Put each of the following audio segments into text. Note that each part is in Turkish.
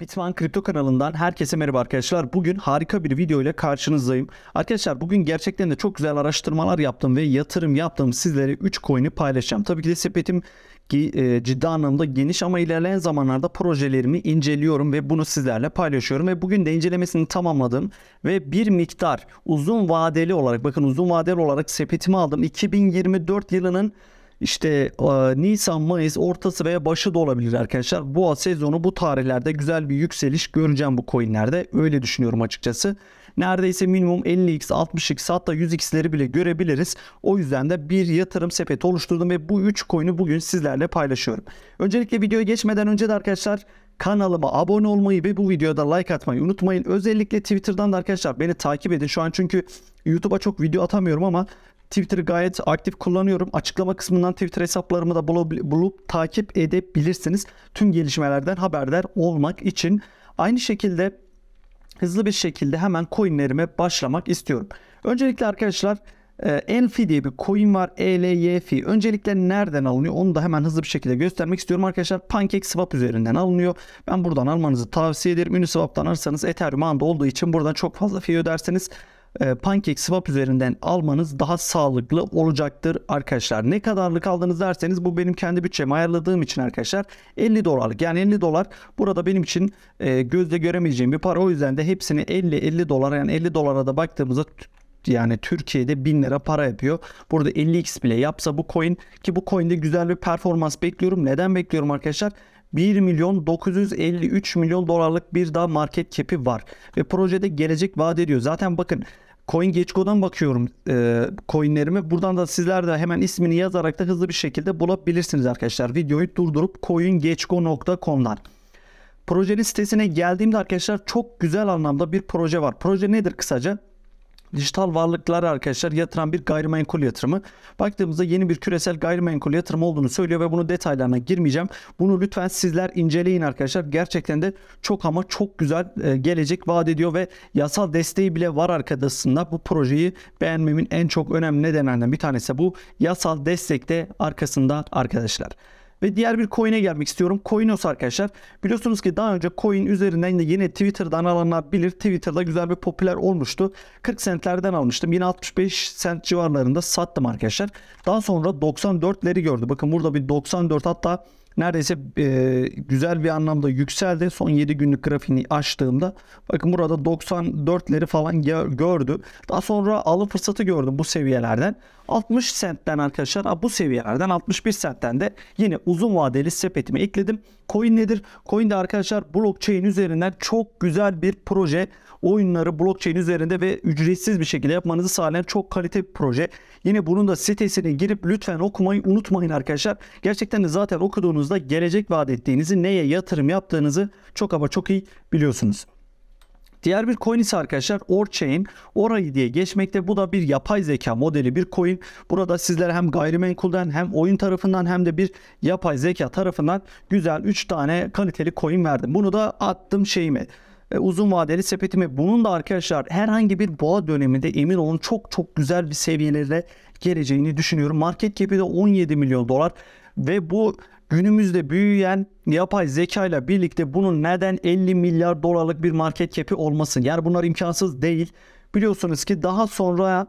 Bitman Kripto kanalından herkese merhaba arkadaşlar. Bugün harika bir video ile karşınızdayım. Arkadaşlar bugün gerçekten de çok güzel araştırmalar yaptım ve yatırım yaptım. Sizlere 3 coin'i paylaşacağım. Tabii ki de sepetim e, ciddi anlamda geniş ama ilerleyen zamanlarda projelerimi inceliyorum ve bunu sizlerle paylaşıyorum ve bugün de incelemesini tamamladım ve bir miktar uzun vadeli olarak bakın uzun vadeli olarak sepetimi aldım. 2024 yılının işte e, Nisan, Mayıs ortası veya başı da olabilir arkadaşlar. Bu sezonu bu tarihlerde güzel bir yükseliş göreceğim bu coinlerde. Öyle düşünüyorum açıkçası. Neredeyse minimum 50x, 60x hatta 100x'leri bile görebiliriz. O yüzden de bir yatırım sepeti oluşturdum ve bu 3 coin'i bugün sizlerle paylaşıyorum. Öncelikle videoya geçmeden önce de arkadaşlar kanalıma abone olmayı ve bu videoda like atmayı unutmayın. Özellikle Twitter'dan da arkadaşlar beni takip edin. Şu an çünkü YouTube'a çok video atamıyorum ama Twitter'ı gayet aktif kullanıyorum. Açıklama kısmından Twitter hesaplarımı da bulup takip edebilirsiniz. Tüm gelişmelerden haberdar olmak için. Aynı şekilde hızlı bir şekilde hemen coinlerime başlamak istiyorum. Öncelikle arkadaşlar e, Enfi diye bir coin var. ELYFI. Öncelikle nereden alınıyor? Onu da hemen hızlı bir şekilde göstermek istiyorum arkadaşlar. PancakeSwap üzerinden alınıyor. Ben buradan almanızı tavsiye ederim. Uniswap'tan alırsanız Ethereum anda olduğu için buradan çok fazla fee ödersiniz. E, PancakeSwap üzerinden almanız daha sağlıklı olacaktır arkadaşlar. Ne kadarlık aldınız derseniz bu benim kendi bütçeme ayarladığım için arkadaşlar 50 dolarlık yani 50 dolar burada benim için e, gözle göremeyeceğim bir para. O yüzden de hepsini 50-50 dolar yani 50 dolara da baktığımızda yani Türkiye'de 1000 lira para yapıyor. Burada 50x bile yapsa bu coin ki bu coin'de güzel bir performans bekliyorum. Neden bekliyorum arkadaşlar? 1 milyon 953 milyon dolarlık bir daha market cap'i var. Ve projede gelecek vaat ediyor. Zaten bakın CoinGecko'dan bakıyorum e, coinlerimi. Buradan da sizler de hemen ismini yazarak da hızlı bir şekilde bulabilirsiniz arkadaşlar. Videoyu durdurup coingecko.com'dan. Projenin sitesine geldiğimde arkadaşlar çok güzel anlamda bir proje var. Proje nedir kısaca? dijital varlıklara arkadaşlar yatıran bir gayrimenkul yatırımı. Baktığımızda yeni bir küresel gayrimenkul yatırımı olduğunu söylüyor ve bunu detaylarına girmeyeceğim. Bunu lütfen sizler inceleyin arkadaşlar. Gerçekten de çok ama çok güzel e, gelecek vaat ediyor ve yasal desteği bile var arkasında. Bu projeyi beğenmemin en çok önemli nedenlerinden bir tanesi bu yasal destekte de arkasında arkadaşlar. Ve diğer bir coin'e gelmek istiyorum. Coinos arkadaşlar. Biliyorsunuz ki daha önce coin üzerinden de yine Twitter'dan alınabilir. Twitter'da güzel bir popüler olmuştu. 40 centlerden almıştım. Yine 65 cent civarlarında sattım arkadaşlar. Daha sonra 94'leri gördü. Bakın burada bir 94 hatta neredeyse e, güzel bir anlamda yükseldi. Son 7 günlük grafiğini açtığımda bakın burada 94'leri falan gördü. Daha sonra alım fırsatı gördüm bu seviyelerden. 60 sentten arkadaşlar bu seviyelerden 61 sentten de yine uzun vadeli sepetime ekledim. Coin nedir? Coin de arkadaşlar blockchain üzerinden çok güzel bir proje. Oyunları blockchain üzerinde ve ücretsiz bir şekilde yapmanızı sağlayan çok kalite bir proje. Yine bunun da sitesine girip lütfen okumayı unutmayın arkadaşlar. Gerçekten de zaten okuduğunuzda gelecek vaat ettiğinizi neye yatırım yaptığınızı çok ama çok iyi biliyorsunuz. Diğer bir coin ise arkadaşlar Orchain. Orayı diye geçmekte. Bu da bir yapay zeka modeli bir coin. Burada sizlere hem gayrimenkulden hem oyun tarafından hem de bir yapay zeka tarafından güzel 3 tane kaliteli coin verdim. Bunu da attım şeyime e, uzun vadeli sepetimi. Bunun da arkadaşlar herhangi bir boğa döneminde emin olun çok çok güzel bir seviyelere geleceğini düşünüyorum. Market cap'i de 17 milyon dolar ve bu günümüzde büyüyen yapay zeka ile birlikte bunun neden 50 milyar dolarlık bir market cap'i olmasın? Yani bunlar imkansız değil. Biliyorsunuz ki daha sonra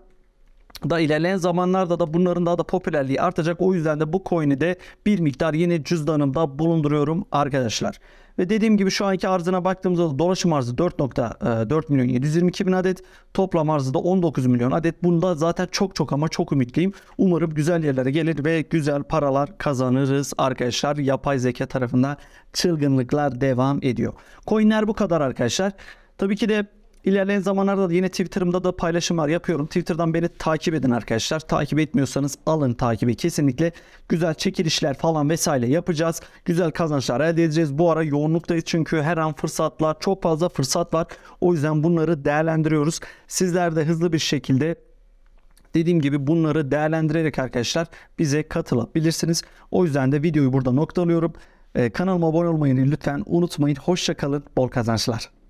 da ilerleyen zamanlarda da bunların daha da popülerliği artacak. O yüzden de bu coin'i de bir miktar yeni cüzdanımda bulunduruyorum arkadaşlar. Ve dediğim gibi şu anki arzına baktığımızda dolaşım arzı 4.4 e, milyon 722 bin adet. Toplam arzı da 19 milyon adet. Bunda zaten çok çok ama çok ümitliyim. Umarım güzel yerlere gelir ve güzel paralar kazanırız arkadaşlar. Yapay zeka tarafında çılgınlıklar devam ediyor. Coinler bu kadar arkadaşlar. Tabii ki de İlerleyen zamanlarda yine Twitter'ımda da paylaşımlar yapıyorum. Twitter'dan beni takip edin arkadaşlar. Takip etmiyorsanız alın takibi kesinlikle. Güzel çekilişler falan vesaire yapacağız. Güzel kazançlar elde edeceğiz. Bu ara yoğunluktayız çünkü her an fırsatlar çok fazla fırsat var. O yüzden bunları değerlendiriyoruz. Sizler de hızlı bir şekilde Dediğim gibi bunları değerlendirerek arkadaşlar bize katılabilirsiniz. O yüzden de videoyu burada noktalıyorum. Ee, kanalıma abone olmayı lütfen unutmayın. Hoşçakalın. Bol kazançlar.